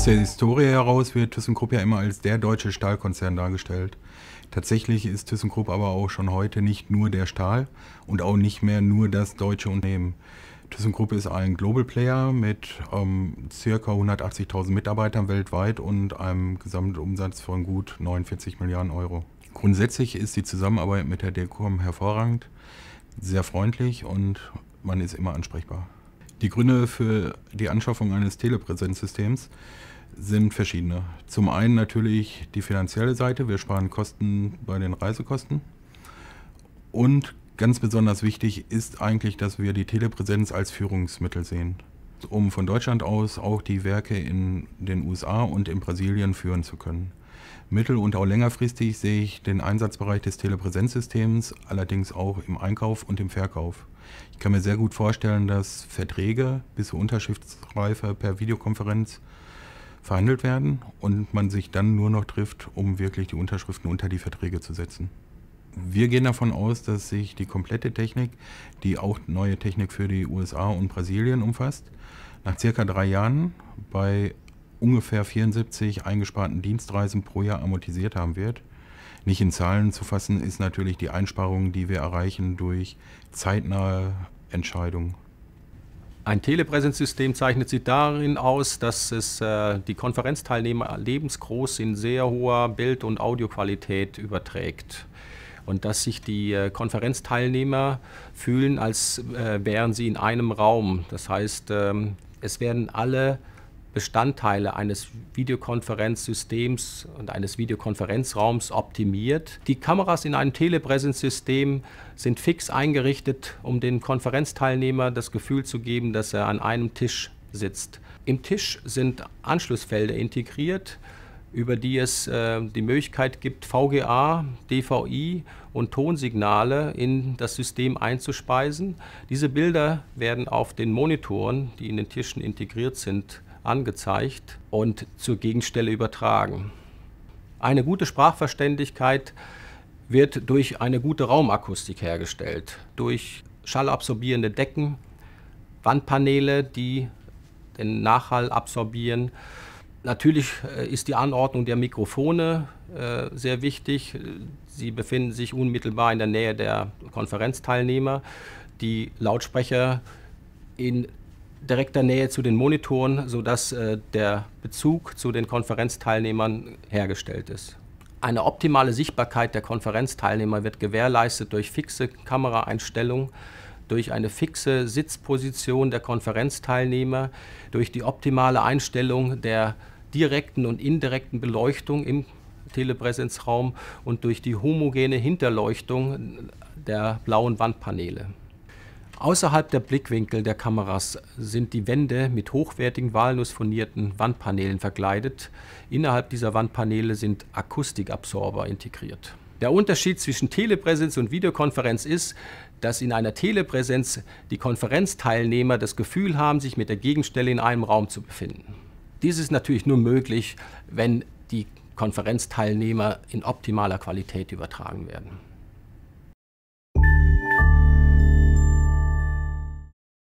aus der Historie heraus wird ThyssenKrupp ja immer als der deutsche Stahlkonzern dargestellt. Tatsächlich ist ThyssenKrupp aber auch schon heute nicht nur der Stahl und auch nicht mehr nur das deutsche Unternehmen. ThyssenKrupp ist ein Global Player mit ähm, circa 180.000 Mitarbeitern weltweit und einem Gesamtumsatz von gut 49 Milliarden Euro. Grundsätzlich ist die Zusammenarbeit mit der DECOM hervorragend, sehr freundlich und man ist immer ansprechbar. Die Gründe für die Anschaffung eines Telepräsenzsystems sind verschiedene. Zum einen natürlich die finanzielle Seite, wir sparen Kosten bei den Reisekosten. Und ganz besonders wichtig ist eigentlich, dass wir die Telepräsenz als Führungsmittel sehen, um von Deutschland aus auch die Werke in den USA und in Brasilien führen zu können. Mittel- und auch längerfristig sehe ich den Einsatzbereich des Telepräsenzsystems, allerdings auch im Einkauf und im Verkauf. Ich kann mir sehr gut vorstellen, dass Verträge bis zur Unterschriftsreife per Videokonferenz verhandelt werden und man sich dann nur noch trifft, um wirklich die Unterschriften unter die Verträge zu setzen. Wir gehen davon aus, dass sich die komplette Technik, die auch neue Technik für die USA und Brasilien umfasst, nach circa drei Jahren bei ungefähr 74 eingesparten Dienstreisen pro Jahr amortisiert haben wird. Nicht in Zahlen zu fassen ist natürlich die Einsparung, die wir erreichen durch zeitnahe Entscheidungen. Ein Telepräsenzsystem zeichnet sich darin aus, dass es äh, die Konferenzteilnehmer lebensgroß in sehr hoher Bild- und Audioqualität überträgt. Und dass sich die äh, Konferenzteilnehmer fühlen, als äh, wären sie in einem Raum. Das heißt, ähm, es werden alle Bestandteile eines Videokonferenzsystems und eines Videokonferenzraums optimiert. Die Kameras in einem Telepräsenzsystem sind fix eingerichtet, um den Konferenzteilnehmer das Gefühl zu geben, dass er an einem Tisch sitzt. Im Tisch sind Anschlussfelder integriert, über die es äh, die Möglichkeit gibt, VGA, DVI und Tonsignale in das System einzuspeisen. Diese Bilder werden auf den Monitoren, die in den Tischen integriert sind, angezeigt und zur Gegenstelle übertragen. Eine gute Sprachverständigkeit wird durch eine gute Raumakustik hergestellt, durch schallabsorbierende Decken, Wandpaneele, die den Nachhall absorbieren. Natürlich äh, ist die Anordnung der Mikrofone äh, sehr wichtig. Sie befinden sich unmittelbar in der Nähe der Konferenzteilnehmer. Die Lautsprecher in direkter Nähe zu den Monitoren, sodass äh, der Bezug zu den Konferenzteilnehmern hergestellt ist. Eine optimale Sichtbarkeit der Konferenzteilnehmer wird gewährleistet durch fixe Kameraeinstellungen, durch eine fixe Sitzposition der Konferenzteilnehmer, durch die optimale Einstellung der direkten und indirekten Beleuchtung im Telepräsenzraum und durch die homogene Hinterleuchtung der blauen Wandpaneele. Außerhalb der Blickwinkel der Kameras sind die Wände mit hochwertigen walnussfurnierten Wandpaneelen verkleidet. Innerhalb dieser Wandpaneele sind Akustikabsorber integriert. Der Unterschied zwischen Telepräsenz und Videokonferenz ist, dass in einer Telepräsenz die Konferenzteilnehmer das Gefühl haben, sich mit der Gegenstelle in einem Raum zu befinden. Dies ist natürlich nur möglich, wenn die Konferenzteilnehmer in optimaler Qualität übertragen werden.